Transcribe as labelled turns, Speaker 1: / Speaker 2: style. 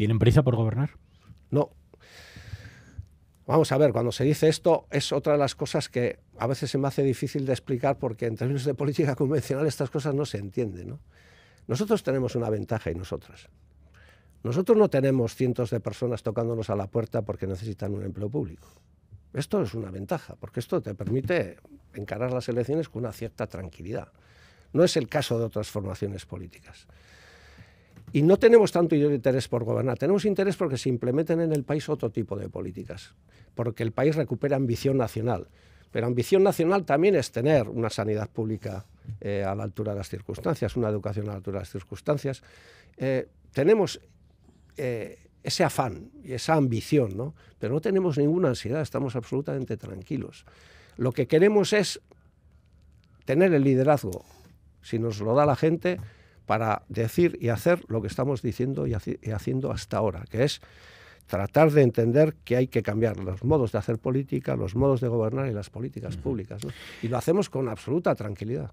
Speaker 1: ¿Tienen prisa por gobernar?
Speaker 2: No. Vamos a ver, cuando se dice esto es otra de las cosas que a veces se me hace difícil de explicar porque en términos de política convencional estas cosas no se entienden. Nosotros tenemos una ventaja y nosotras. Nosotros no tenemos cientos de personas tocándonos a la puerta porque necesitan un empleo público. Esto es una ventaja, porque esto te permite encarar las elecciones con una cierta tranquilidad. No es el caso de otras formaciones políticas. Y no tenemos tanto interés por gobernar, tenemos interés porque se implementen en el país otro tipo de políticas, porque el país recupera ambición nacional. Pero ambición nacional también es tener una sanidad pública eh, a la altura de las circunstancias, una educación a la altura de las circunstancias. Eh, tenemos eh, ese afán y esa ambición, pero no tenemos ninguna ansiedad, estamos absolutamente tranquilos. Lo que queremos es tener el liderazgo. Si nos lo da la gente, para decir y hacer lo que estamos diciendo y, haciendo hasta ahora, que es tratar de entender que hay que cambiar los modos de hacer política, los modos de gobernar y las políticas públicas. Y lo hacemos con absoluta tranquilidad.